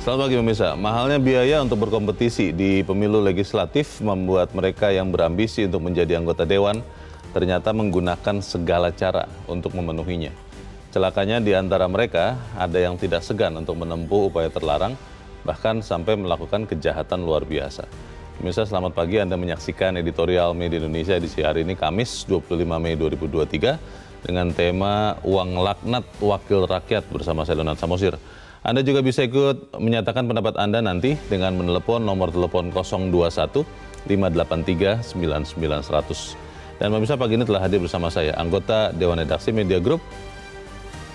Selamat pagi pemirsa. Mahalnya biaya untuk berkompetisi di pemilu legislatif membuat mereka yang berambisi untuk menjadi anggota dewan ternyata menggunakan segala cara untuk memenuhinya. Celakanya di antara mereka ada yang tidak segan untuk menempuh upaya terlarang bahkan sampai melakukan kejahatan luar biasa. Pemirsa, selamat pagi Anda menyaksikan editorial Media Indonesia edisi hari ini Kamis 25 Mei 2023 dengan tema Uang Laknat Wakil Rakyat bersama saya Donat Samosir. Anda juga bisa ikut menyatakan pendapat Anda nanti dengan menelepon nomor telepon 021 583 99100. Dan pemirsa pagi ini telah hadir bersama saya, anggota Dewan Redaksi Media Group,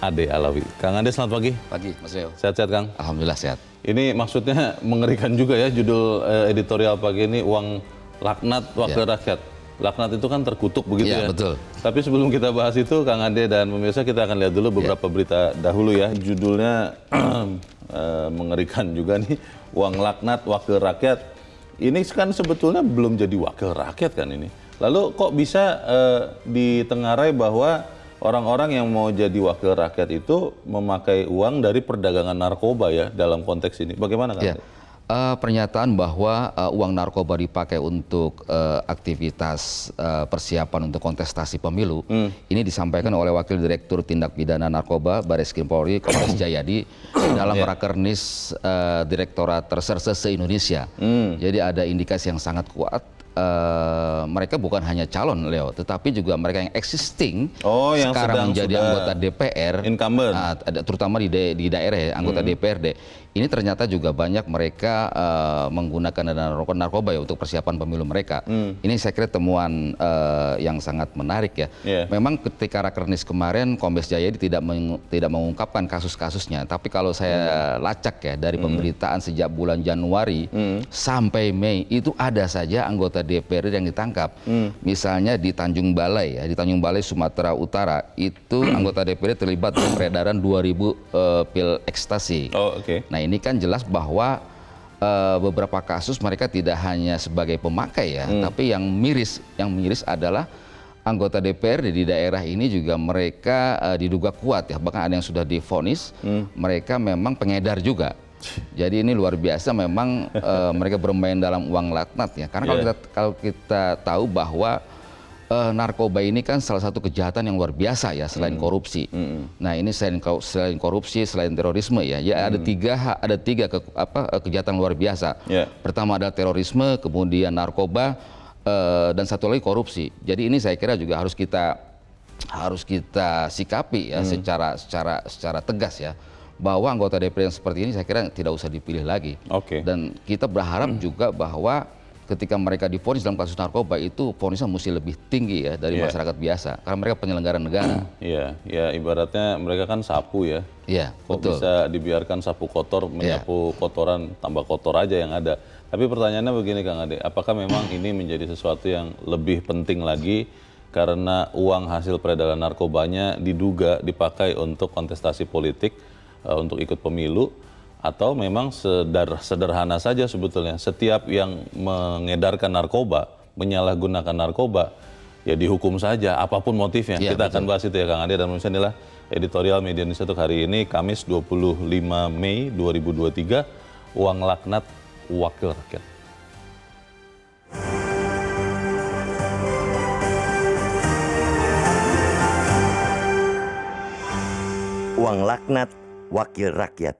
Ade Alawi. Kang Ade, selamat pagi. Pagi, Mas Leo. Sehat-sehat, Kang? Alhamdulillah sehat. Ini maksudnya mengerikan juga ya judul eh, editorial pagi ini, uang laknat wakil ya. rakyat laknat itu kan terkutuk begitu ya. ya. betul. Tapi sebelum kita bahas itu, Kang Ade dan pemirsa kita akan lihat dulu iya. beberapa ya. berita dahulu ya. Judulnya eh, mengerikan juga nih, uang laknat wakil rakyat. Ini kan sebetulnya belum jadi wakil rakyat kan ini. Lalu kok bisa uh, ditengarai bahwa orang-orang yang mau jadi wakil rakyat itu memakai uang dari perdagangan narkoba ya dalam konteks ini. Bagaimana Kang? Ya. Ade? uh, pernyataan bahwa uh, uang narkoba dipakai untuk uh, aktivitas uh, persiapan untuk kontestasi pemilu hmm. ini disampaikan oleh Wakil Direktur Tindak Pidana Narkoba Baris Krim Polri Kompas Jayadi dalam yeah. rakernis uh, Direktorat Reserse se-Indonesia. Hmm. Jadi ada indikasi yang sangat kuat Uh, mereka bukan hanya calon Leo, tetapi juga mereka yang existing oh, yang sekarang sedang, menjadi anggota DPR, incumbent, uh, terutama di, de, di daerah ya, anggota hmm. DPRD ini ternyata juga banyak mereka uh, menggunakan dana narkoba ya untuk persiapan pemilu mereka. Hmm. Ini saya kira temuan uh, yang sangat menarik ya. Yeah. Memang ketika Rakernis kemarin Kombes Jaya tidak meng, tidak mengungkapkan kasus-kasusnya, tapi kalau saya hmm. lacak ya dari hmm. pemberitaan sejak bulan Januari hmm. sampai Mei itu ada saja anggota DPR yang ditangkap. Hmm. Misalnya di Tanjung Balai ya, di Tanjung Balai Sumatera Utara itu anggota DPR terlibat peredaran 2000 uh, eh, pil ekstasi. Oh, oke. Okay. Nah, ini kan jelas bahwa uh, beberapa kasus mereka tidak hanya sebagai pemakai ya, hmm. tapi yang miris, yang miris adalah anggota DPR di daerah ini juga mereka uh, diduga kuat ya, bahkan ada yang sudah difonis, hmm. mereka memang pengedar juga. Jadi ini luar biasa memang uh, mereka bermain dalam uang laknat ya. Karena yeah. kita kalau kita tahu bahwa uh, narkoba ini kan salah satu kejahatan yang luar biasa ya selain hmm. korupsi. Hmm. Nah ini selain selain korupsi, selain terorisme ya, ya hmm. ada tiga ada tiga ke, apa eh, kejahatan luar biasa. Yeah. Pertama ada terorisme, kemudian narkoba uh, dan satu lagi korupsi. Jadi ini saya kira juga harus kita harus kita sikapi ya hmm. secara secara secara tegas ya bahwa anggota DPR yang seperti ini saya kira tidak usah dipilih lagi. Okay. Dan kita berharap hmm. juga bahwa ketika mereka difonis dalam kasus narkoba itu fonisnya mesti lebih tinggi ya dari yeah. masyarakat biasa karena mereka penyelenggara negara. Iya, yeah, ya yeah, ibaratnya mereka kan sapu ya. Iya, yeah, Kok bisa dibiarkan sapu kotor iya. menyapu yeah. kotoran tambah kotor aja yang ada. Tapi pertanyaannya begini Kang Ade, apakah memang ini menjadi sesuatu yang lebih penting lagi karena uang hasil peredaran narkobanya diduga dipakai untuk kontestasi politik eh, untuk ikut pemilu atau memang seder, sederhana saja sebetulnya setiap yang mengedarkan narkoba menyalahgunakan narkoba ya dihukum saja apapun motifnya ya, kita betul. akan bahas itu ya Kang Adi dan misalnya inilah editorial Media Indonesia untuk hari ini Kamis 25 Mei 2023 uang laknat wakil rakyat uang laknat wakil rakyat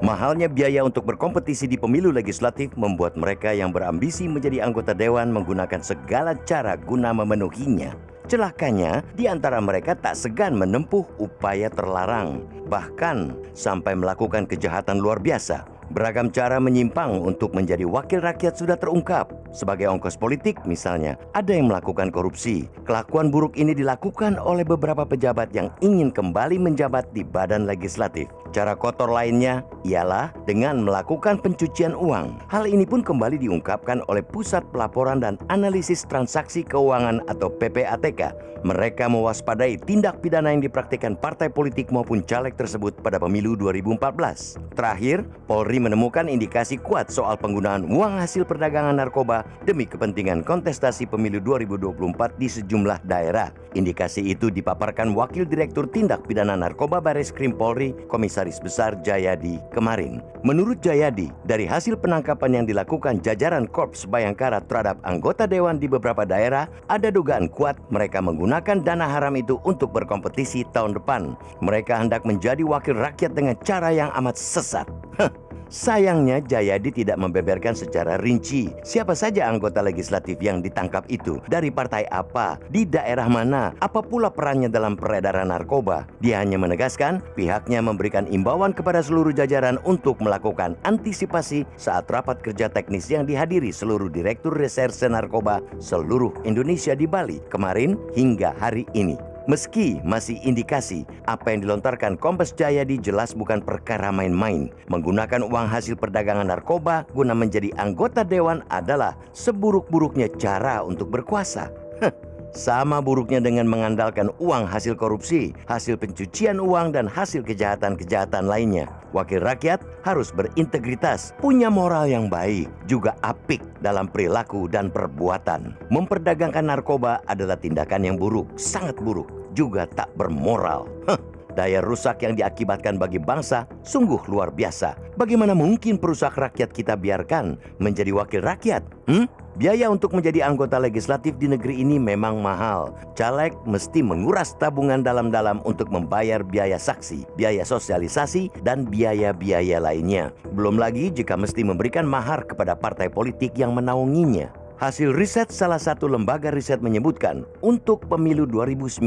Mahalnya biaya untuk berkompetisi di pemilu legislatif membuat mereka yang berambisi menjadi anggota dewan menggunakan segala cara guna memenuhinya. Celakanya, di antara mereka tak segan menempuh upaya terlarang, bahkan sampai melakukan kejahatan luar biasa Beragam cara menyimpang untuk menjadi wakil rakyat sudah terungkap. Sebagai ongkos politik misalnya, ada yang melakukan korupsi. Kelakuan buruk ini dilakukan oleh beberapa pejabat yang ingin kembali menjabat di badan legislatif. Cara kotor lainnya ialah dengan melakukan pencucian uang. Hal ini pun kembali diungkapkan oleh Pusat Pelaporan dan Analisis Transaksi Keuangan atau PPATK. Mereka mewaspadai tindak pidana yang dipraktikkan partai politik maupun caleg tersebut pada pemilu 2014. Terakhir, Polri menemukan indikasi kuat soal penggunaan uang hasil perdagangan narkoba demi kepentingan kontestasi pemilu 2024 di sejumlah daerah. Indikasi itu dipaparkan Wakil Direktur Tindak Pidana Narkoba Baris Krim Polri, Komisaris Besar Jayadi kemarin. Menurut Jayadi, dari hasil penangkapan yang dilakukan jajaran Korps Bayangkara terhadap anggota dewan di beberapa daerah, ada dugaan kuat mereka menggunakan dana haram itu untuk berkompetisi tahun depan. Mereka hendak menjadi wakil rakyat dengan cara yang amat sesat. Huh. Sayangnya Jayadi tidak membeberkan secara rinci siapa saja anggota legislatif yang ditangkap itu, dari partai apa, di daerah mana, apa pula perannya dalam peredaran narkoba. Dia hanya menegaskan pihaknya memberikan imbauan kepada seluruh jajaran untuk melakukan antisipasi saat rapat kerja teknis yang dihadiri seluruh Direktur Reserse Narkoba seluruh Indonesia di Bali kemarin hingga hari ini. Meski masih indikasi, apa yang dilontarkan Kompas Jayadi jelas bukan perkara main-main. Menggunakan uang hasil perdagangan narkoba guna menjadi anggota dewan adalah seburuk-buruknya cara untuk berkuasa. Heh. Sama buruknya dengan mengandalkan uang hasil korupsi, hasil pencucian uang, dan hasil kejahatan-kejahatan lainnya. Wakil rakyat harus berintegritas, punya moral yang baik, juga apik dalam perilaku dan perbuatan. Memperdagangkan narkoba adalah tindakan yang buruk, sangat buruk juga tak bermoral. Huh. daya rusak yang diakibatkan bagi bangsa sungguh luar biasa. Bagaimana mungkin perusak rakyat kita biarkan menjadi wakil rakyat? Hmm? Biaya untuk menjadi anggota legislatif di negeri ini memang mahal. Caleg mesti menguras tabungan dalam-dalam untuk membayar biaya saksi, biaya sosialisasi, dan biaya-biaya lainnya. Belum lagi jika mesti memberikan mahar kepada partai politik yang menaunginya. Hasil riset salah satu lembaga riset menyebutkan, untuk pemilu 2019,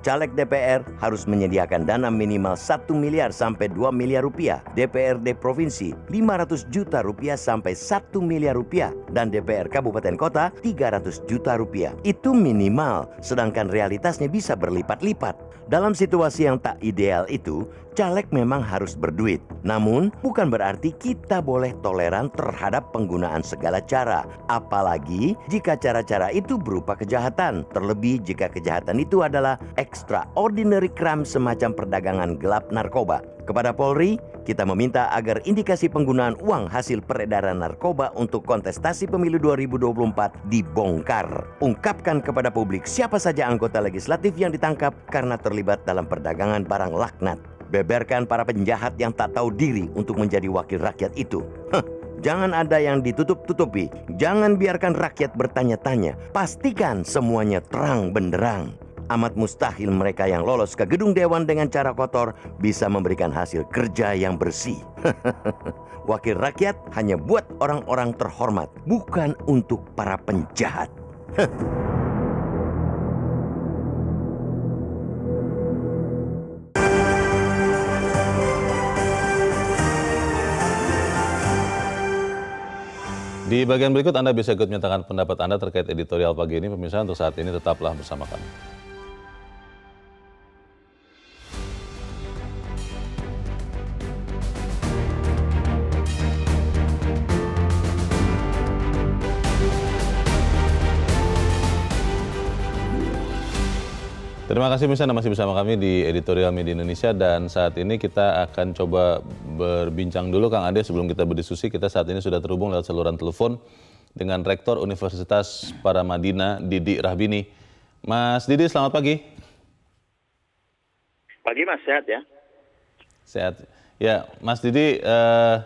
caleg DPR harus menyediakan dana minimal 1 miliar sampai 2 miliar rupiah, DPRD provinsi 500 juta rupiah sampai 1 miliar rupiah, dan DPR kabupaten kota 300 juta rupiah. Itu minimal, sedangkan realitasnya bisa berlipat-lipat. Dalam situasi yang tak ideal itu, caleg memang harus berduit. Namun, bukan berarti kita boleh toleran terhadap penggunaan segala cara, apalagi jika cara-cara itu berupa kejahatan. Terlebih jika kejahatan itu adalah extraordinary crime semacam perdagangan gelap narkoba. Kepada Polri, kita meminta agar indikasi penggunaan uang hasil peredaran narkoba untuk kontestasi pemilu 2024 dibongkar. Ungkapkan kepada publik siapa saja anggota legislatif yang ditangkap karena terlibat dalam perdagangan barang laknat. Beberkan para penjahat yang tak tahu diri untuk menjadi wakil rakyat itu. jangan ada yang ditutup-tutupi. Jangan biarkan rakyat bertanya-tanya. Pastikan semuanya terang benderang amat mustahil mereka yang lolos ke gedung dewan dengan cara kotor bisa memberikan hasil kerja yang bersih. Wakil rakyat hanya buat orang-orang terhormat, bukan untuk para penjahat. Di bagian berikut Anda bisa ikut menyatakan pendapat Anda terkait editorial pagi ini. Pemirsa, untuk saat ini tetaplah bersama kami. Terima kasih misalnya masih bersama kami di Editorial Media Indonesia dan saat ini kita akan coba berbincang dulu Kang Ade sebelum kita berdiskusi kita saat ini sudah terhubung lewat saluran telepon dengan Rektor Universitas Paramadina Didi Rahbini. Mas Didi selamat pagi. Pagi Mas sehat ya. Sehat. Ya, Mas Didi eh,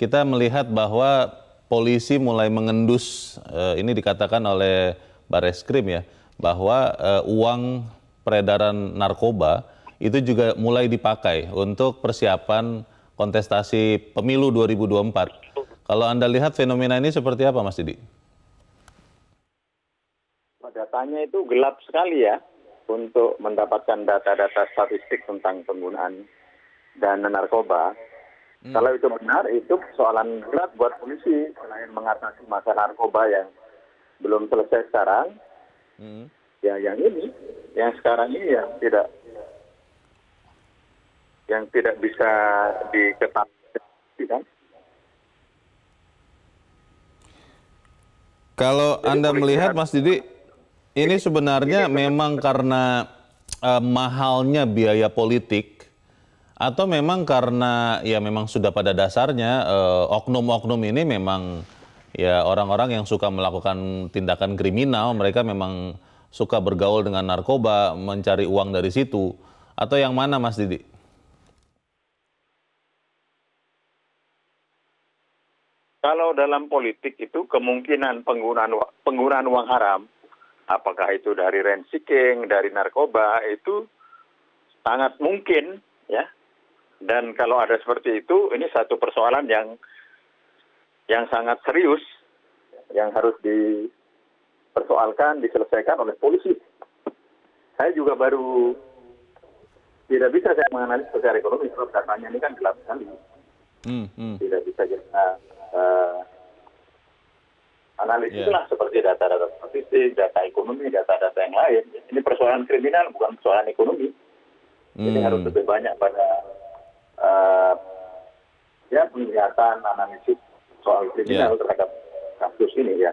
kita melihat bahwa polisi mulai mengendus eh, ini dikatakan oleh Bareskrim ya bahwa uh, uang peredaran narkoba itu juga mulai dipakai untuk persiapan kontestasi pemilu 2024. Kalau Anda lihat fenomena ini seperti apa, Mas Didi? Datanya itu gelap sekali ya untuk mendapatkan data-data statistik tentang penggunaan dan narkoba. Hmm. Kalau itu benar, itu persoalan berat buat polisi selain mengatasi masalah narkoba yang belum selesai sekarang. Hmm. Ya, yang ini yang sekarang ini yang tidak yang tidak bisa diketahui kan. Kalau Jadi Anda melihat Mas Didi, ini sebenarnya ini memang karena uh, mahalnya biaya politik atau memang karena ya memang sudah pada dasarnya oknum eh, oknum-oknum ini memang ya orang-orang yang suka melakukan tindakan kriminal mereka memang suka bergaul dengan narkoba, mencari uang dari situ, atau yang mana Mas Didi? Kalau dalam politik itu kemungkinan penggunaan penggunaan uang haram, apakah itu dari rent seeking, dari narkoba itu sangat mungkin ya. Dan kalau ada seperti itu, ini satu persoalan yang yang sangat serius yang harus di dipersoalkan, diselesaikan oleh polisi. Saya juga baru tidak bisa saya menganalisis secara ekonomi sebab datanya ini kan gelap sekali. Hmm, hmm. Tidak bisa kita uh, analisis yeah. lah seperti data-data statistik, data ekonomi, data-data yang lain. Ini persoalan kriminal bukan persoalan ekonomi. Hmm. Jadi harus lebih banyak pada uh, ya penglihatan analisis soal kriminal yeah. terhadap kasus ini ya.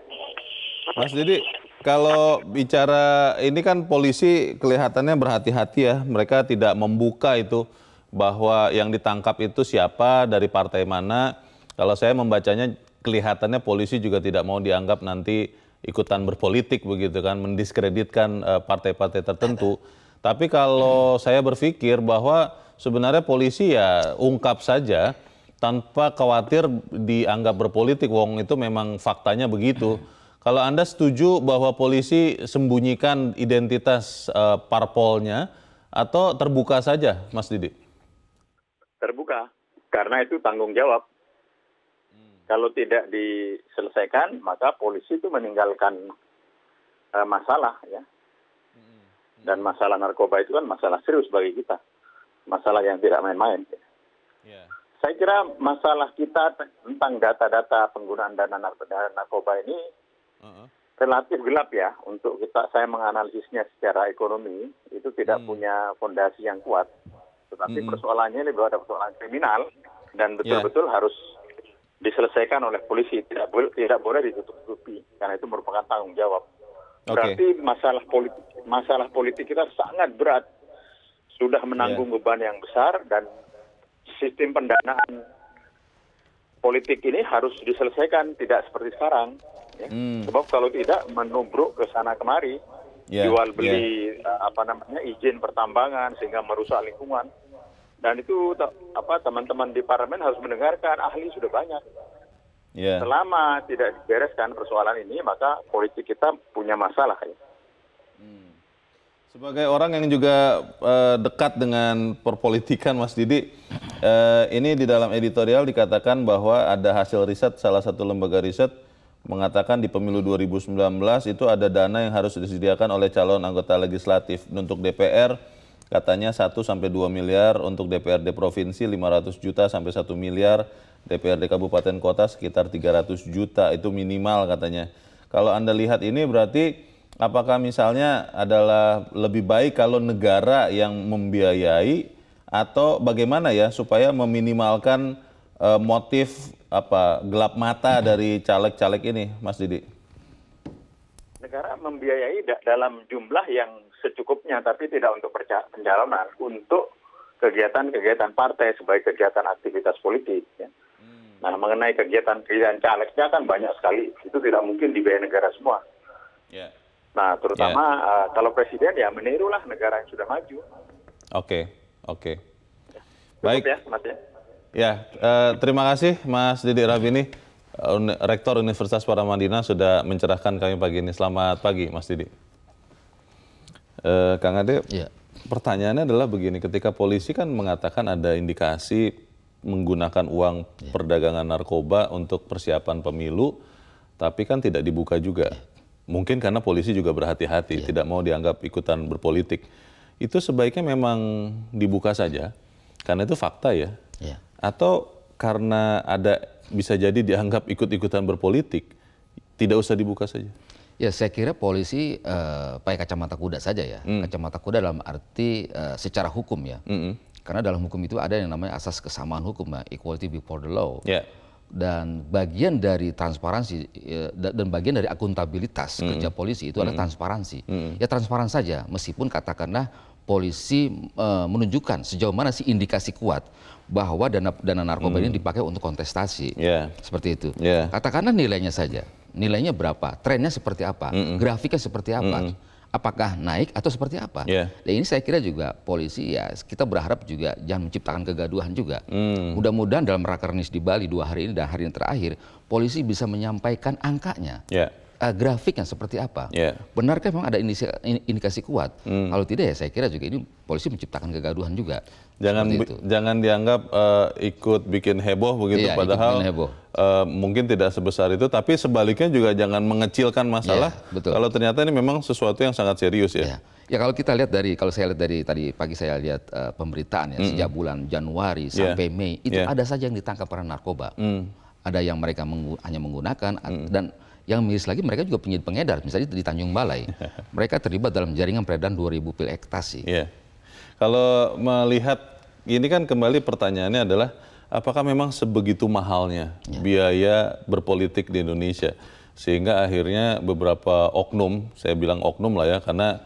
Mas Didi, kalau bicara ini kan polisi kelihatannya berhati-hati ya, mereka tidak membuka itu bahwa yang ditangkap itu siapa dari partai mana. Kalau saya membacanya kelihatannya polisi juga tidak mau dianggap nanti ikutan berpolitik begitu kan, mendiskreditkan eh, partai-partai tertentu. Tapi kalau saya berpikir bahwa sebenarnya polisi ya ungkap saja tanpa khawatir dianggap berpolitik. Wong itu memang faktanya begitu kalau Anda setuju bahwa polisi sembunyikan identitas uh, parpolnya atau terbuka saja, Mas Didi? Terbuka, karena itu tanggung jawab. Hmm. Kalau tidak diselesaikan, maka polisi itu meninggalkan uh, masalah ya. Hmm. Dan masalah narkoba itu kan masalah serius bagi kita. Masalah yang tidak main-main. Yeah. Saya kira masalah kita tentang data-data penggunaan dana narkoba ini relatif gelap ya untuk kita saya menganalisisnya secara ekonomi itu tidak hmm. punya fondasi yang kuat. Tetapi hmm. persoalannya bahwa ada persoalan kriminal dan ya. betul-betul yeah. harus diselesaikan oleh polisi tidak boleh tidak boleh ditutup-tutupi karena itu merupakan tanggung jawab. Berarti masalah politik masalah politik kita sangat berat sudah menanggung yeah. beban yang besar dan sistem pendanaan politik ini harus diselesaikan tidak seperti sekarang. Ya. Hmm. Sebab kalau tidak menubruk ke sana kemari, yeah. jual beli yeah. Ya. apa namanya izin pertambangan sehingga merusak lingkungan. Dan itu apa teman-teman di parlemen harus mendengarkan ahli sudah banyak. Yeah. Selama tidak dibereskan persoalan ini, maka politik kita punya masalah. Ya. Hmm. Sebagai orang yang juga uh, dekat dengan perpolitikan, Mas Didi, uh, ini di dalam editorial dikatakan bahwa ada hasil riset salah satu lembaga riset mengatakan di pemilu 2019 itu ada dana yang harus disediakan oleh calon anggota legislatif untuk DPR katanya 1 sampai 2 miliar untuk DPRD provinsi 500 juta sampai 1 miliar DPRD kabupaten kota sekitar 300 juta itu minimal katanya. Kalau Anda lihat ini berarti apakah misalnya adalah lebih baik kalau negara yang membiayai atau bagaimana ya supaya meminimalkan eh, motif apa gelap mata dari caleg-caleg ini, Mas Didi? Negara membiayai dalam jumlah yang secukupnya, tapi tidak untuk pencalonan, untuk kegiatan-kegiatan partai sebagai kegiatan aktivitas politik. Ya. Hmm. Nah, mengenai kegiatan-kegiatan calegnya kan banyak sekali, itu tidak mungkin dibiayai negara semua. Yeah. Nah, terutama yeah. Ya. uh, kalau presiden ya menirulah negara yang sudah maju. Oke, okay. oke. Okay. Baik. ya, Mas ya. Ya, eh, terima kasih Mas Didik Rabini, Rektor Universitas Paramadina sudah mencerahkan kami pagi ini. Selamat pagi, Mas Didi. Eh, Kang Ade, ya. pertanyaannya adalah begini, ketika polisi kan mengatakan ada indikasi menggunakan uang ya. perdagangan narkoba untuk persiapan pemilu, tapi kan tidak dibuka juga. Ya. Mungkin karena polisi juga berhati-hati, ya. tidak mau dianggap ikutan berpolitik. Itu sebaiknya memang dibuka saja, karena itu fakta ya. ya atau karena ada bisa jadi dianggap ikut-ikutan berpolitik tidak usah dibuka saja? Ya saya kira polisi uh, pakai kacamata kuda saja ya. Mm. Kacamata kuda dalam arti uh, secara hukum ya. Mm -hmm. Karena dalam hukum itu ada yang namanya asas kesamaan hukum, ya, equality before the law. Yeah. Dan bagian dari transparansi ya, dan bagian dari akuntabilitas mm -hmm. kerja polisi itu mm -hmm. adalah transparansi. Mm -hmm. Ya transparan saja, meskipun katakanlah polisi uh, menunjukkan sejauh mana sih indikasi kuat bahwa dana dana narkoba hmm. ini dipakai untuk kontestasi. Yeah. Seperti itu. Yeah. Katakanlah nilainya saja. Nilainya berapa? Trennya seperti apa? Mm -mm. Grafiknya seperti apa? Mm -mm apakah naik atau seperti apa. Yeah. Dan nah, ini saya kira juga polisi ya kita berharap juga jangan menciptakan kegaduhan juga. Mm. Mudah-mudahan dalam rakernis di Bali dua hari ini dan hari yang terakhir polisi bisa menyampaikan angkanya. Yeah uh, grafiknya seperti apa? Yeah. Benarkah memang ada indikasi, indikasi kuat? Mm. Kalau tidak ya saya kira juga ini polisi menciptakan kegaduhan juga. Jangan jangan dianggap uh, ikut bikin heboh begitu yeah, padahal heboh. Uh, mungkin tidak sebesar itu tapi sebaliknya juga jangan mengecilkan masalah. Yeah, betul. Kalau ternyata ini memang sesuatu yang sangat serius ya. Yeah. Ya kalau kita lihat dari kalau saya lihat dari tadi pagi saya lihat uh, pemberitaan ya mm sejak hmm. bulan Januari sampai yeah. Mei itu yeah. ada saja yang ditangkap para narkoba. Mm. Ada yang mereka menggu hanya menggunakan mm. dan yang miris lagi mereka juga punya pengedar, misalnya di Tanjung Balai. mereka terlibat dalam jaringan peredaran 2000 pil ekstasi. Iya. Kalau melihat ini kan kembali pertanyaannya adalah apakah memang sebegitu mahalnya ya. biaya berpolitik di Indonesia sehingga akhirnya beberapa oknum, saya bilang oknum lah ya karena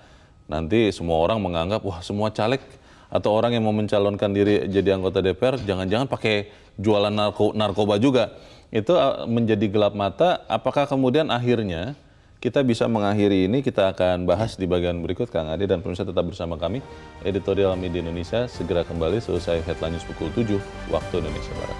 nanti semua orang menganggap wah semua caleg atau orang yang mau mencalonkan diri jadi anggota DPR jangan-jangan pakai jualan narko narkoba juga itu uh, menjadi gelap mata. Apakah kemudian akhirnya kita bisa mengakhiri ini? Kita akan bahas di bagian berikut, Kang Ade dan pemirsa tetap bersama kami. Editorial Media Indonesia segera kembali selesai headline news pukul 7 waktu Indonesia Barat.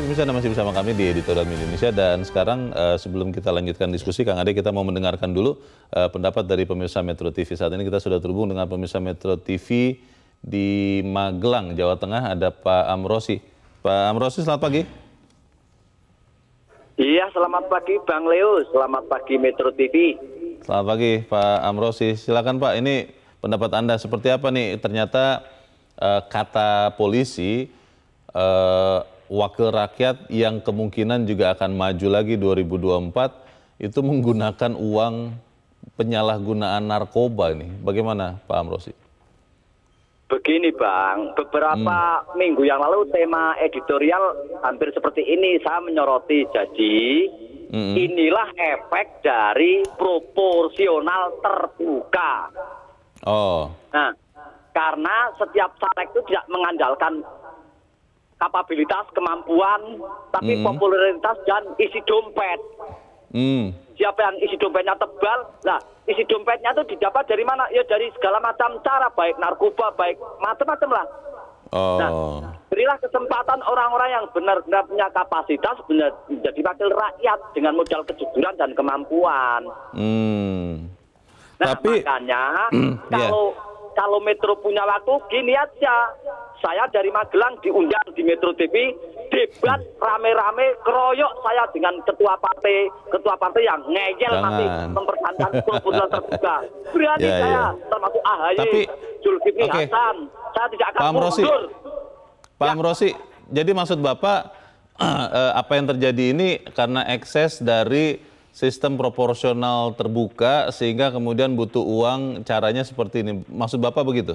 Masih bisa Anda masih bersama kami di Editorial Media Indonesia dan sekarang uh, sebelum kita lanjutkan diskusi Kang Ade kita mau mendengarkan dulu uh, pendapat dari pemirsa Metro TV. Saat ini kita sudah terhubung dengan pemirsa Metro TV di Magelang, Jawa Tengah ada Pak Amrosi. Pak Amrosi selamat pagi. Iya, selamat pagi Bang Leo, selamat pagi Metro TV. Selamat pagi Pak Amrosi. Silakan Pak, ini pendapat Anda seperti apa nih? Ternyata uh, kata polisi wakil rakyat yang kemungkinan juga akan maju lagi 2024 itu menggunakan uang penyalahgunaan narkoba ini, Bagaimana Pak Amrosi? Begini Bang, beberapa hmm. minggu yang lalu tema editorial hampir seperti ini saya menyoroti. Jadi hmm. inilah efek dari proporsional terbuka. Oh. Nah, karena setiap caleg itu tidak mengandalkan kapabilitas, kemampuan, tapi mm. popularitas dan isi dompet. Mm. Siapa yang isi dompetnya tebal? Nah, isi dompetnya itu didapat dari mana? Ya dari segala macam cara, baik narkoba, baik macam-macam lah. Nah, oh. Nah, berilah kesempatan orang-orang yang benar-benar punya kapasitas benar menjadi wakil rakyat dengan modal kejujuran dan kemampuan. Mm. Nah, Tapi, makanya mm, kalau yeah kalau Metro punya waktu gini aja saya dari Magelang diundang di Metro TV debat rame-rame keroyok saya dengan ketua partai ketua partai yang ngeyel Jangan. masih mempertahankan proposal terbuka berani ya, saya ya. termasuk AHY Tapi, Zulkifli okay. Hasan saya tidak akan Pak Rosi. mundur Pak ya. jadi maksud Bapak eh, apa yang terjadi ini karena ekses dari sistem proporsional terbuka sehingga kemudian butuh uang caranya seperti ini. Maksud Bapak begitu?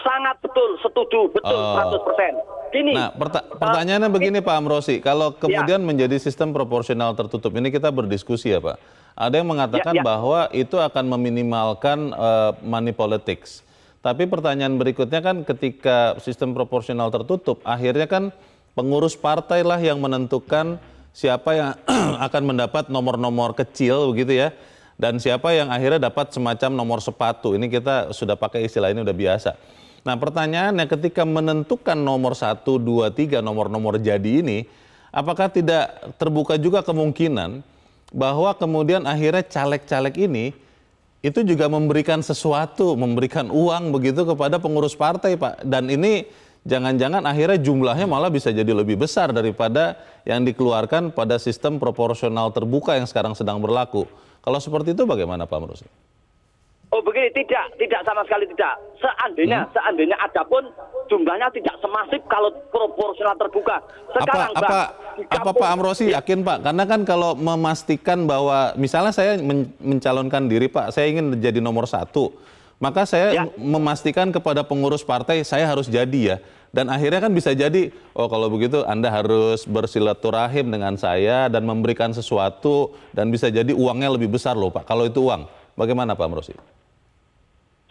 Sangat betul, setuju, betul oh. 100%. Gini. Nah, perta pertanyaannya eh, begini Pak Amrosi, kalau iya. kemudian ya. menjadi sistem proporsional tertutup ini kita berdiskusi ya Pak. Ada yang mengatakan ya, ya. bahwa itu akan meminimalkan uh, money politics. Tapi pertanyaan berikutnya kan ketika sistem proporsional tertutup, akhirnya kan pengurus partai lah yang menentukan siapa yang akan mendapat nomor-nomor kecil begitu ya dan siapa yang akhirnya dapat semacam nomor sepatu. Ini kita sudah pakai istilah ini udah biasa. Nah pertanyaannya ketika menentukan nomor 1, 2, 3 nomor-nomor jadi ini, apakah tidak terbuka juga kemungkinan bahwa kemudian akhirnya caleg-caleg ini itu juga memberikan sesuatu, memberikan uang begitu kepada pengurus partai Pak. Dan ini jangan-jangan akhirnya jumlahnya malah bisa jadi lebih besar daripada yang dikeluarkan pada sistem proporsional terbuka yang sekarang sedang berlaku. Kalau seperti itu bagaimana Pak Merusi? Oh begini, tidak, tidak sama sekali tidak. Seandainya, hmm? seandainya ada pun jumlahnya tidak semasif kalau proporsional terbuka. Sekarang apa, bang, apa, apa Pak Amrosi iya. yakin Pak? Karena kan kalau memastikan bahwa misalnya saya men mencalonkan diri Pak, saya ingin jadi nomor satu maka saya ya. memastikan kepada pengurus partai saya harus jadi ya dan akhirnya kan bisa jadi oh kalau begitu Anda harus bersilaturahim dengan saya dan memberikan sesuatu dan bisa jadi uangnya lebih besar loh Pak kalau itu uang. Bagaimana Pak Amrosi?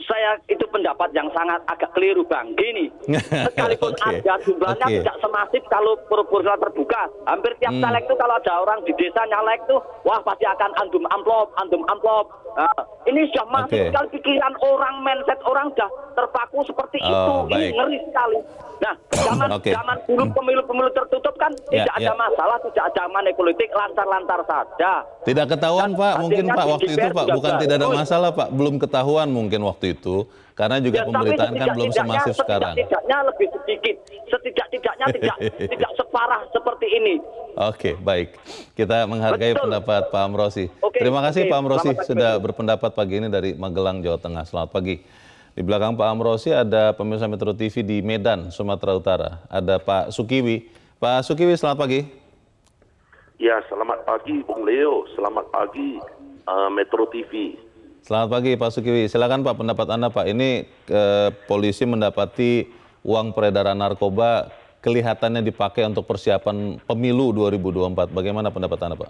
Saya itu pendapat yang sangat agak keliru Bang. Gini, sekalipun okay. ada jumlahnya okay. tidak semasif kalau proporsional terbuka. Hampir tiap hmm. caleg itu kalau ada orang di desa nyalek tuh, wah pasti akan andum amplop, andum amplop. Nah, ini sudah masuk okay. sekali pikiran orang, mindset orang sudah terpaku seperti oh, itu. Baik. Ini ngeri sekali. Nah, zaman okay. zaman dulu pemilu-pemilu hmm. tertutup kan yeah, tidak yeah. ada ya. masalah, tidak ada money politik, lancar-lancar saja. Tidak ketahuan Dan, Pak, mungkin Pak waktu itu Pak bukan tidak ada masalah Pak, belum ketahuan mungkin waktu itu. Karena juga ya, pemberitaan kan belum semasif sekarang. Setidaknya lebih sedikit. Setidak-tidaknya tidak tidak separah seperti ini. Oke, okay, baik. Kita menghargai Betul. pendapat Pak Amrosi. Okay, Terima kasih okay. Pak Amrosi sudah pagi. berpendapat pagi ini dari Magelang, Jawa Tengah. Selamat pagi. Di belakang Pak Amrosi ada pemirsa Metro TV di Medan, Sumatera Utara. Ada Pak Sukiwi. Pak Sukiwi, selamat pagi. Ya, selamat pagi Bung Leo. Selamat pagi uh, Metro TV. Selamat pagi Pak Sukiwi. Silakan Pak pendapat Anda Pak. Ini eh, polisi mendapati uang peredaran narkoba kelihatannya dipakai untuk persiapan pemilu 2024. Bagaimana pendapat Anda Pak?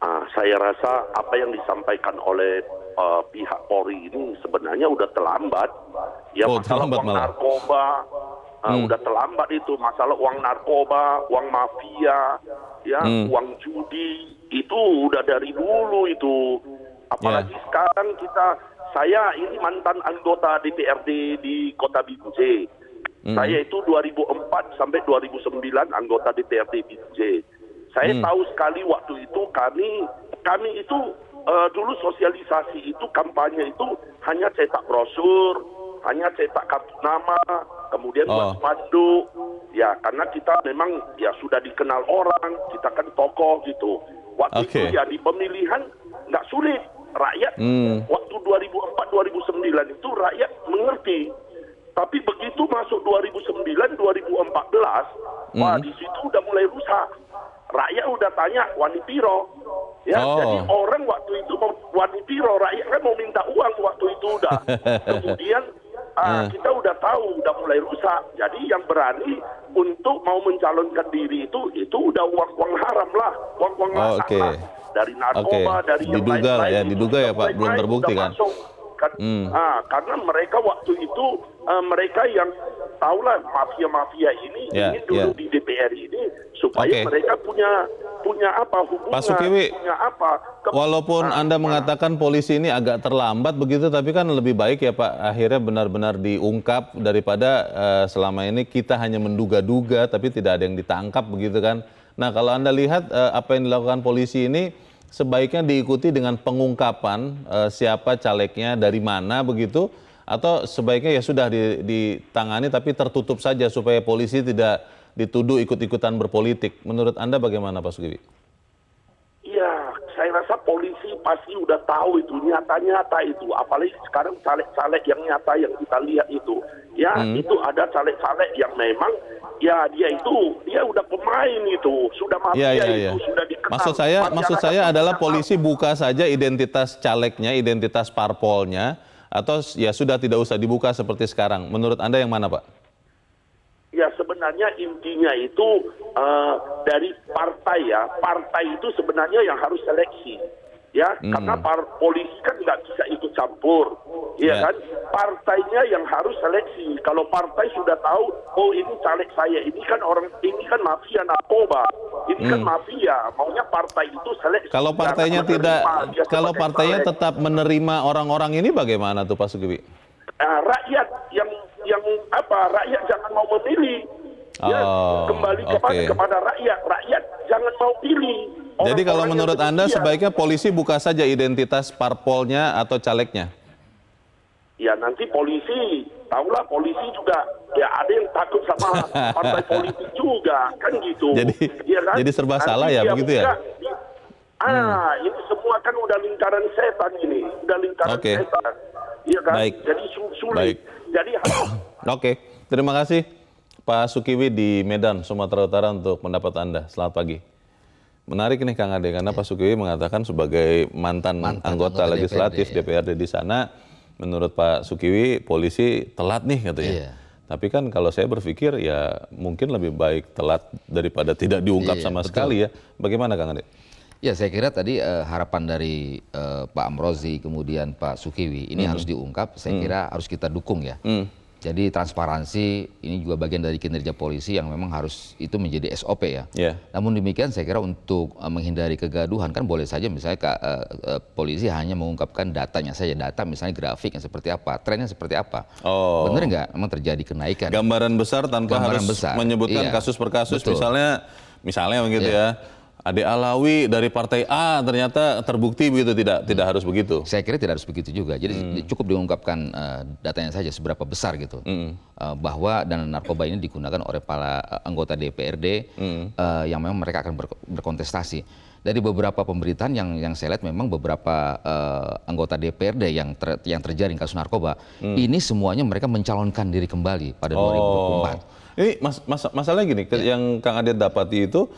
Ah, saya rasa apa yang disampaikan oleh uh, pihak Polri ini sebenarnya udah terlambat. Ya oh, masalah terlambat uang malah. narkoba uh, hmm. udah terlambat itu masalah uang narkoba, uang mafia, ya hmm. uang judi itu udah dari dulu itu Apalagi yeah. sekarang kita, saya ini mantan anggota DPRD di Kota Bintuji. Mm. Saya itu 2004 sampai 2009 anggota DPRD Bintuji. Saya mm. tahu sekali waktu itu kami kami itu uh, dulu sosialisasi itu kampanye itu hanya cetak brosur, hanya cetak kartu nama, kemudian oh. buat madu. Ya, karena kita memang ya sudah dikenal orang, kita kan tokoh gitu. Waktu okay. itu ya di pemilihan nggak sulit Rakyat hmm. waktu 2004-2009 itu rakyat mengerti. Tapi begitu masuk 2009-2014, hmm. wah di situ udah mulai rusak. Rakyat udah tanya wani piro. Ya, oh. jadi orang waktu itu mau wani piro, rakyat kan mau minta uang waktu itu udah. Kemudian uh, kita udah mulai rusak. Jadi yang berani untuk mau mencalonkan diri itu itu udah uang-uang haram lah, uang-uang oh, okay. lah. Dari narkoba, okay. dari diduga yang lain-lain. Ya, diduga ya Pak, belum terbukti kan? kan hmm. ah, karena mereka waktu itu uh, mereka yang tahulah mafia-mafia ini yeah, ingin duduk yeah. di DPR ini supaya okay. mereka punya punya apa hubungan, Pak Sukiwi, punya apa. walaupun nah, Anda nah. mengatakan polisi ini agak terlambat begitu, tapi kan lebih baik ya Pak, akhirnya benar-benar diungkap daripada uh, selama ini kita hanya menduga-duga, tapi tidak ada yang ditangkap begitu kan. Nah kalau Anda lihat uh, apa yang dilakukan polisi ini, sebaiknya diikuti dengan pengungkapan uh, siapa calegnya, dari mana begitu, atau sebaiknya ya sudah ditangani tapi tertutup saja supaya polisi tidak dituduh ikut-ikutan berpolitik. Menurut Anda bagaimana Pak Sugiwi? Iya, saya rasa polisi pasti udah tahu itu nyata-nyata itu. Apalagi sekarang caleg-caleg yang nyata yang kita lihat itu. Ya, hmm. itu ada caleg-caleg yang memang ya dia itu dia udah pemain itu, sudah mafia ya, ya, ya. sudah dikenal. Maksud saya, maksud saya kan adalah polisi buka saja identitas calegnya, identitas parpolnya atau ya sudah tidak usah dibuka seperti sekarang. Menurut Anda yang mana, Pak? ya sebenarnya intinya itu uh, dari partai ya partai itu sebenarnya yang harus seleksi ya hmm. karena par polisi kan nggak bisa ikut campur iya ya yeah. kan partainya yang harus seleksi kalau partai sudah tahu oh ini caleg saya ini kan orang ini kan mafia narkoba ini kan hmm. kan mafia maunya partai itu seleksi kalau partainya tidak kalau partainya caleg. tetap menerima orang-orang ini bagaimana tuh Pak Sugiwi nah, rakyat yang yang apa rakyat jangan mau memilih. Ya, oh, kembali kembali okay. kepada rakyat. Rakyat jangan mau pilih. Orang Jadi kalau menurut Anda dia. sebaiknya polisi buka saja identitas parpolnya atau calegnya? Ya nanti polisi, tahulah polisi juga ya ada yang takut sama partai politik juga kan gitu. Jadi ya kan? jadi serba nanti salah ya begitu ya. Buka, ah, hmm. ini semua kan udah lingkaran setan ini, udah lingkaran okay. setan. ya kan? Baik. Jadi sulit. Baik. Jadi Oke, okay. terima kasih Pak Sukiwi di Medan, Sumatera Utara untuk pendapat Anda. Selamat pagi. Menarik nih Kang Ade, karena ya. Pak Sukiwi mengatakan sebagai mantan, mantan anggota, anggota legislatif DPRD, DPRD di sana, menurut Pak Sukiwi polisi telat nih katanya. Gitu ya. Iya. Tapi kan kalau saya berpikir ya mungkin lebih baik telat daripada tidak diungkap ya, sama betul. sekali ya. Bagaimana Kang Ade? Ya saya kira tadi uh, harapan dari uh, Pak Amrozi kemudian Pak Sukiwi ini -hmm. harus diungkap. Saya mm. kira harus kita dukung ya. Mm. Jadi transparansi ini juga bagian dari kinerja polisi yang memang harus itu menjadi SOP ya. Yeah. Namun demikian saya kira untuk eh, menghindari kegaduhan kan boleh saja misalnya uh, uh, polisi hanya mengungkapkan datanya saja data misalnya grafiknya seperti apa, trennya seperti apa. Oh. Benar nggak? Memang terjadi kenaikan. Gambaran besar tanpa Gambaran harus besar. menyebutkan iya. kasus per kasus Betul. misalnya misalnya begitu yeah. ya Ade Alawi dari partai A ternyata terbukti begitu tidak hmm. tidak harus begitu. Saya kira tidak harus begitu juga. Jadi hmm. cukup diungkapkan uh, datanya saja seberapa besar gitu hmm. uh, bahwa dana narkoba ini digunakan oleh para eh, anggota DPRD hmm. uh, yang memang mereka akan berkontestasi. Dari beberapa pemberitaan yang yang saya lihat memang beberapa uh, anggota DPRD yang ter yang terjaring kasus narkoba hmm. ini semuanya mereka mencalonkan diri kembali pada oh. 2024. Ini mas mas masalahnya gini ya. yang Kang Adit dapati itu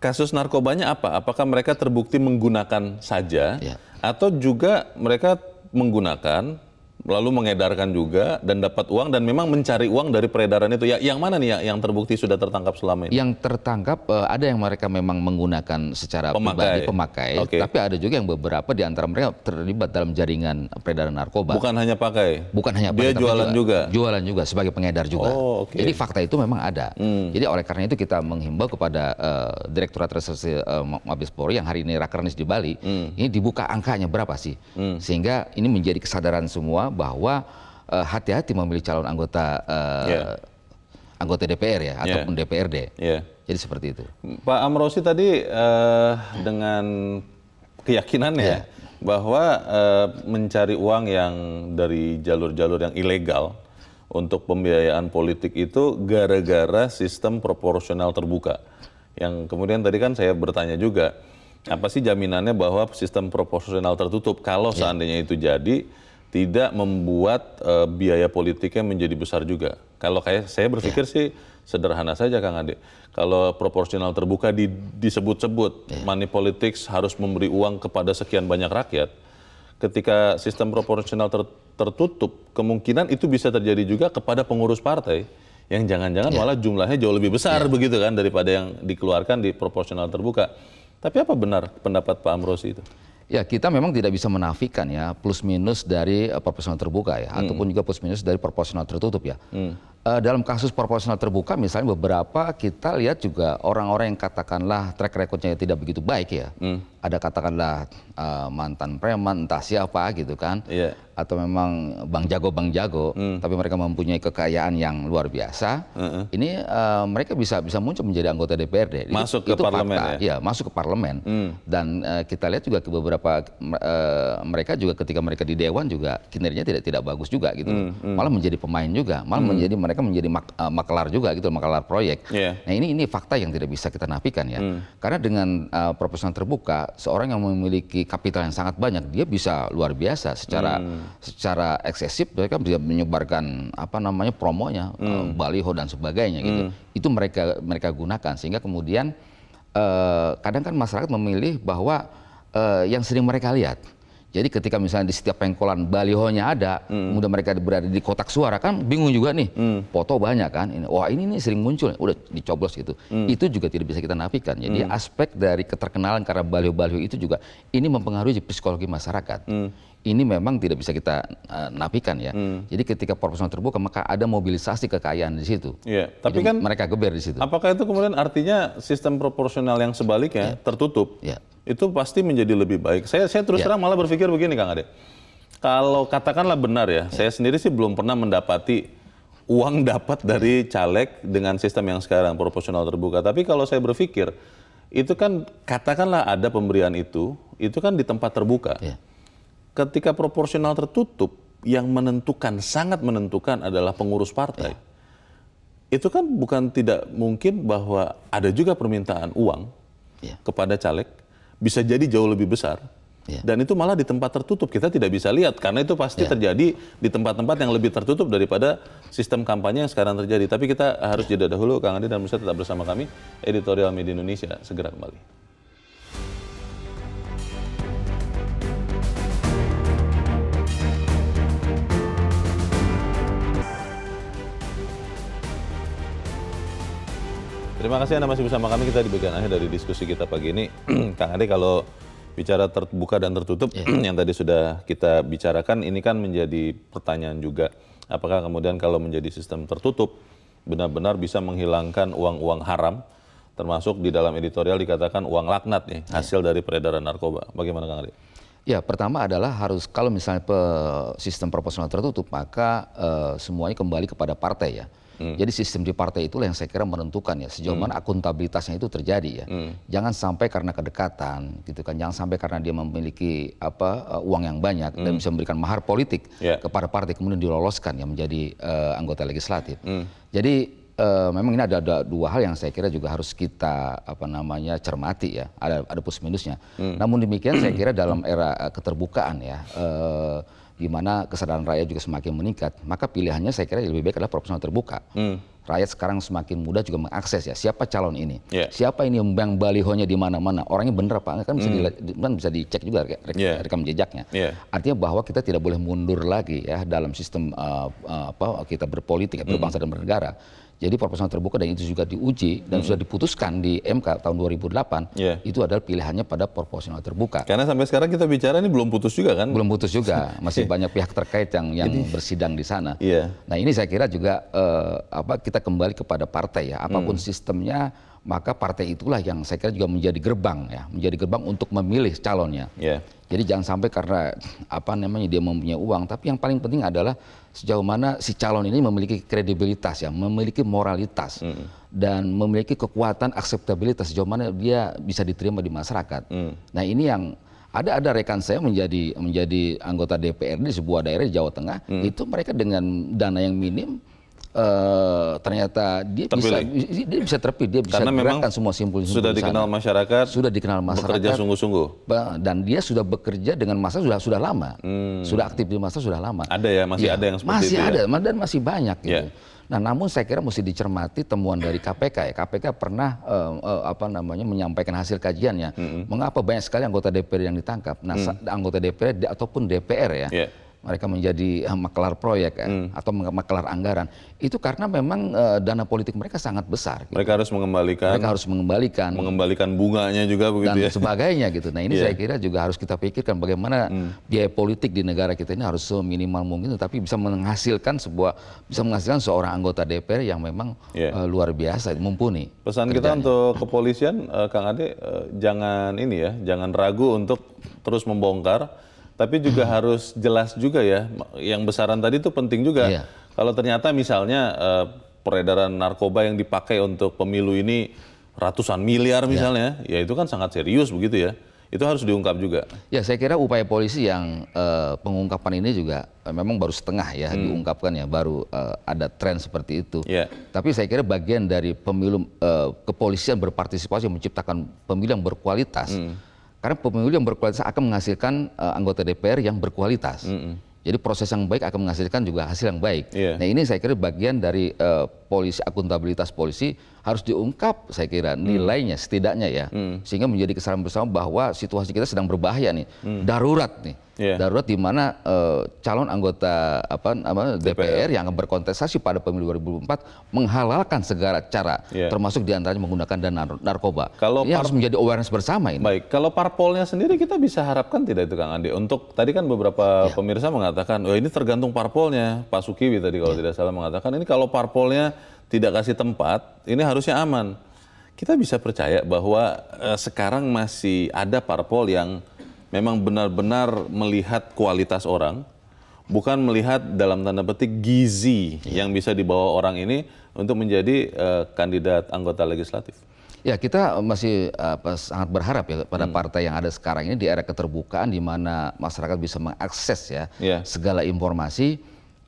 kasus narkobanya apa? Apakah mereka terbukti menggunakan saja ya. atau juga mereka menggunakan lalu mengedarkan juga dan dapat uang dan memang mencari uang dari peredaran itu. Ya, yang mana nih ya yang terbukti sudah tertangkap selama ini? Yang tertangkap eh, ada yang mereka memang menggunakan secara pemakai. pribadi pemakai, okay. tapi ada juga yang beberapa di antara mereka terlibat dalam jaringan peredaran narkoba. Bukan hanya pakai. Bukan hanya pakai. Dia jualan juga, juga. Jualan juga sebagai pengedar juga. Oh, okay. Jadi fakta itu memang ada. Hmm. Jadi oleh karena itu kita menghimbau kepada uh, Direktorat Reserse uh, Mabes Polri yang hari ini rakernis di Bali, hmm. ini dibuka angkanya berapa sih? Hmm. Sehingga ini menjadi kesadaran semua bahwa eh, hati-hati memilih calon anggota eh, yeah. anggota DPR ya ataupun DPRD. Yeah. Jadi seperti itu. Pak Amrosi tadi uh, dengan keyakinannya yeah. bahwa uh, mencari uang yang dari jalur-jalur yang ilegal untuk pembiayaan politik itu gara-gara sistem proporsional terbuka. Yang kemudian tadi kan saya bertanya juga, apa sih jaminannya bahwa sistem proporsional tertutup kalau seandainya itu jadi tidak membuat uh, biaya politiknya menjadi besar juga. Kalau kayak saya berpikir yeah. sih sederhana saja Kang Ade. Kalau proporsional terbuka di, disebut-sebut yeah. money politics harus memberi uang kepada sekian banyak rakyat. Ketika sistem proporsional ter, tertutup, kemungkinan itu bisa terjadi juga kepada pengurus partai yang jangan-jangan yeah. malah jumlahnya jauh lebih besar yeah. begitu kan daripada yang dikeluarkan di proporsional terbuka. Tapi apa benar pendapat Pak Amrosi itu? Ya kita memang tidak bisa menafikan ya plus minus dari eh, proporsional terbuka ya, hmm. ataupun juga plus minus dari proporsional tertutup ya. Hmm uh, dalam kasus proporsional terbuka misalnya beberapa kita lihat juga orang-orang yang katakanlah track recordnya tidak begitu baik ya hmm. ada katakanlah uh, mantan preman entah siapa gitu kan yeah. atau memang bang jago bang jago hmm. tapi mereka mempunyai kekayaan yang luar biasa uh -uh. ini uh, mereka bisa bisa muncul menjadi anggota DPRD masuk itu, ke itu parlemen fakta. ya? ya masuk ke parlemen hmm. dan uh, kita lihat juga ke beberapa uh, mereka juga ketika mereka di dewan juga kinerjanya tidak tidak bagus juga gitu hmm. Hmm. malah menjadi pemain juga malah hmm. menjadi mereka menjadi mak, eh, makelar juga gitu, makelar proyek. Yeah. Nah ini ini fakta yang tidak bisa kita nafikan ya. mm. Karena dengan uh, eh, proporsional terbuka, seorang yang memiliki kapital yang sangat banyak, dia bisa luar biasa secara mm. secara eksesif mereka bisa menyebarkan apa namanya promonya, mm. uh, baliho dan sebagainya gitu. mm. Itu mereka mereka gunakan sehingga kemudian uh, kadang kan masyarakat memilih bahwa uh, yang sering mereka lihat jadi ketika misalnya di setiap pengkolan balihonya ada, hmm. kemudian mereka berada di kotak suara kan bingung juga nih. Hmm. Foto banyak kan. Ini wah ini nih sering muncul, udah dicoblos gitu. Hmm. Itu juga tidak bisa kita nafikan. Jadi hmm. aspek dari keterkenalan karena baliho-baliho itu juga ini mempengaruhi psikologi masyarakat. Hmm ini memang tidak bisa kita uh, nafikan ya. Hmm. Jadi ketika proporsional terbuka maka ada mobilisasi kekayaan di situ. Iya, tapi Jadi kan mereka geber di situ. Apakah itu kemudian artinya sistem proporsional yang sebaliknya ya. tertutup? Ya. Itu pasti menjadi lebih baik. Saya saya terus ya. terang malah berpikir begini Kang Ade. Kalau katakanlah benar ya, ya, saya sendiri sih belum pernah mendapati uang dapat dari caleg dengan sistem yang sekarang proporsional terbuka. Tapi kalau saya berpikir itu kan katakanlah ada pemberian itu, itu kan di tempat terbuka. Ya ketika proporsional tertutup yang menentukan sangat menentukan adalah pengurus partai. Ya. Itu kan bukan tidak mungkin bahwa ada juga permintaan uang ya. kepada caleg bisa jadi jauh lebih besar. Ya. Dan itu malah di tempat tertutup kita tidak bisa lihat karena itu pasti ya. terjadi di tempat-tempat yang lebih tertutup daripada sistem kampanye yang sekarang terjadi. Tapi kita harus jeda dahulu Kang Andi dan Musa tetap bersama kami editorial media Indonesia segera kembali. Terima kasih Anda masih bersama kami. Kita di bagian akhir dari diskusi kita pagi ini. Kang Ade kalau bicara terbuka dan tertutup yeah. Iya. yang tadi sudah kita bicarakan ini kan menjadi pertanyaan juga. Apakah kemudian kalau menjadi sistem tertutup benar-benar bisa menghilangkan uang-uang haram termasuk di dalam editorial dikatakan uang laknat nih iya. hasil yeah. dari peredaran narkoba. Bagaimana Kang Ade? Ya, pertama adalah harus kalau misalnya pe, sistem proporsional tertutup maka e, semuanya kembali kepada partai ya Hmm. Jadi sistem di partai itulah yang saya kira menentukan ya sejauh hmm. mana akuntabilitasnya itu terjadi ya. Hmm. Jangan sampai karena kedekatan gitu kan, jangan sampai karena dia memiliki apa uh, uang yang banyak hmm. dan bisa memberikan mahar politik yeah. kepada partai kemudian diloloskan ya menjadi uh, anggota legislatif. Hmm. Jadi uh, memang ini ada, ada dua hal yang saya kira juga harus kita apa namanya cermati ya ada ada plus minusnya. Hmm. Namun demikian saya kira dalam era keterbukaan ya uh, di mana kesadaran rakyat juga semakin meningkat, maka pilihannya saya kira lebih baik adalah proporsional terbuka. Hmm. Rakyat sekarang semakin mudah juga mengakses ya siapa calon ini, yeah. siapa ini yang balihonya di mana-mana, orangnya bener apa kan bisa hmm. di, kan bisa dicek juga ya. rekam yeah. re jejaknya. Yeah. Artinya bahwa kita tidak boleh mundur lagi ya dalam sistem uh, uh, apa kita berpolitik, ya, hmm. berbangsa hmm. dan bernegara jadi proporsional terbuka dan itu juga diuji dan hmm. sudah diputuskan di MK tahun 2008 yeah. itu adalah pilihannya pada proporsional terbuka. Karena sampai sekarang kita bicara ini belum putus juga kan? Belum putus juga, masih banyak pihak terkait yang yang Jadi, bersidang di sana. Yeah. Nah ini saya kira juga eh, apa kita kembali kepada partai ya, apapun hmm. sistemnya maka partai itulah yang saya kira juga menjadi gerbang ya, menjadi gerbang untuk memilih calonnya. Yeah. Jadi jangan sampai karena apa namanya dia mempunyai uang, tapi yang paling penting adalah sejauh mana si calon ini memiliki kredibilitas ya, memiliki moralitas mm. dan memiliki kekuatan akseptabilitas sejauh mana dia bisa diterima di masyarakat. Mm. Nah, ini yang ada ada rekan saya menjadi menjadi anggota DPRD di sebuah daerah di Jawa Tengah, mm. itu mereka dengan dana yang minim uh, ternyata dia bisa dia bisa terpilih dia bisa Karena gerakan semua simpul-simpul sudah dikenal sana. masyarakat sudah dikenal masyarakat bekerja sungguh-sungguh dan dia sudah bekerja dengan masa sudah sudah lama hmm. sudah aktif di masa sudah lama ada ya masih ya, ada yang seperti masih itu ya? ada ya? dan masih banyak gitu Ya. Nah, namun saya kira mesti dicermati temuan dari KPK ya. KPK pernah uh, uh, apa namanya menyampaikan hasil kajiannya. Mm -hmm. Mengapa banyak sekali anggota DPR yang ditangkap? Nah, mm. anggota DPR ataupun DPR ya. Yeah mereka menjadi eh, maklar proyek ya, hmm. atau maklar anggaran itu karena memang e, dana politik mereka sangat besar. Gitu. Mereka harus mengembalikan. Mereka harus mengembalikan. Mengembalikan bunganya juga begitu dan ya. sebagainya gitu. Nah ini yeah. saya kira juga harus kita pikirkan bagaimana hmm. biaya politik di negara kita ini harus seminimal mungkin, tapi bisa menghasilkan sebuah bisa menghasilkan seorang anggota DPR yang memang yeah. Iya. e, luar biasa mumpuni. Pesan kerjanya. kita untuk kepolisian, e, Kang Ade, e, jangan ini ya, jangan ragu untuk terus membongkar tapi juga hmm. harus jelas juga ya. Yang besaran tadi itu penting juga. Iya. Kalau ternyata misalnya uh, peredaran narkoba yang dipakai untuk pemilu ini ratusan miliar iya. misalnya, ya, ya itu kan sangat serius begitu ya. Itu harus diungkap juga. Ya, saya kira upaya polisi yang uh, pengungkapan ini juga uh, memang baru setengah ya hmm. diungkapkan ya, baru uh, ada tren seperti itu. Yeah. Tapi saya kira bagian dari pemilu uh, kepolisian berpartisipasi menciptakan pemilu yang berkualitas. Hmm karena pemilu yang berkualitas akan menghasilkan uh, anggota DPR yang berkualitas. Mm -hmm. Jadi proses yang baik akan menghasilkan juga hasil yang baik. Yeah. Nah ini saya kira bagian dari uh, polisi akuntabilitas polisi harus diungkap saya kira hmm. nilainya setidaknya ya hmm. sehingga menjadi kesalahan bersama bahwa situasi kita sedang berbahaya nih hmm. darurat nih yeah. darurat di mana uh, calon anggota apa apa DPR, DPR yang berkontestasi pada pemilu 2004 menghalalkan segala cara yeah. termasuk diantaranya menggunakan dana narkoba kalau ini harus menjadi awareness bersama ini baik kalau parpolnya sendiri kita bisa harapkan tidak itu Kang Andi untuk tadi kan beberapa yeah. pemirsa mengatakan oh ini tergantung parpolnya Pak Sukiwi tadi kalau yeah. tidak salah mengatakan ini kalau parpolnya tidak kasih tempat, ini harusnya aman. Kita bisa percaya bahwa eh, sekarang masih ada parpol yang memang benar-benar melihat kualitas orang, bukan melihat dalam tanda petik gizi yang bisa dibawa orang ini untuk menjadi eh, kandidat anggota legislatif. Ya kita masih apa, sangat berharap ya pada hmm. partai yang ada sekarang ini di era keterbukaan di mana masyarakat bisa mengakses ya yeah. segala informasi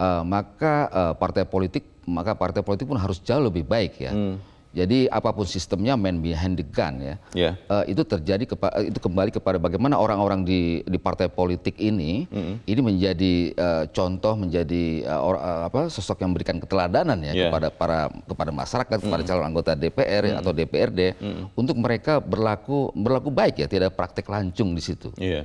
uh, maka uh, partai politik maka partai politik pun harus jauh lebih baik ya. Hmm. Jadi apapun sistemnya man behind the gun ya. Yeah. Ya. Uh, itu terjadi kepa eh, itu kembali kepada bagaimana orang-orang di di partai politik ini mm -hmm. ini menjadi uh, contoh menjadi uh, or, uh, apa sosok yang memberikan keteladanan ya yeah. kepada para kepada masyarakat, mm -hmm. kepada calon anggota DPR mm ya, -hmm. atau DPRD mm -hmm. untuk mereka berlaku berlaku baik ya, tidak praktek lancung di situ. Iya. Yeah.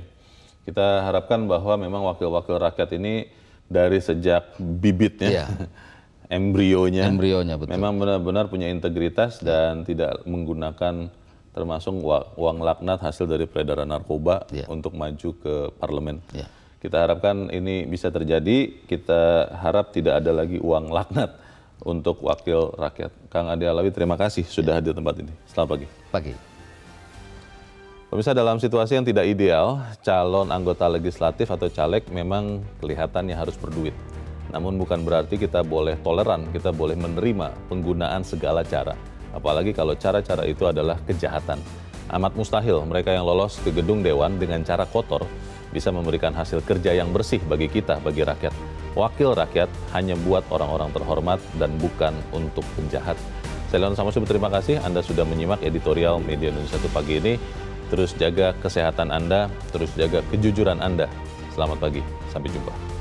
Kita harapkan bahwa memang wakil-wakil rakyat ini dari sejak bibitnya, ya. embrionya, embrionya betul. memang benar-benar punya integritas ya. dan tidak menggunakan termasuk uang laknat hasil dari peredaran narkoba ya. untuk maju ke parlemen. Ya. Kita harapkan ini bisa terjadi. Kita harap tidak ada lagi uang laknat untuk wakil rakyat. Kang Adi Alawi, terima kasih sudah ya. hadir tempat ini. Selamat pagi. Pagi. Pemirsa dalam situasi yang tidak ideal, calon anggota legislatif atau caleg memang kelihatannya harus berduit. Namun bukan berarti kita boleh toleran, kita boleh menerima penggunaan segala cara. Apalagi kalau cara-cara itu adalah kejahatan. Amat mustahil mereka yang lolos ke gedung dewan dengan cara kotor bisa memberikan hasil kerja yang bersih bagi kita, bagi rakyat. Wakil rakyat hanya buat orang-orang terhormat dan bukan untuk penjahat. Saya Leon Samosir, berterima kasih Anda sudah menyimak editorial Media Indonesia 1 pagi ini terus jaga kesehatan Anda, terus jaga kejujuran Anda. Selamat pagi, sampai jumpa.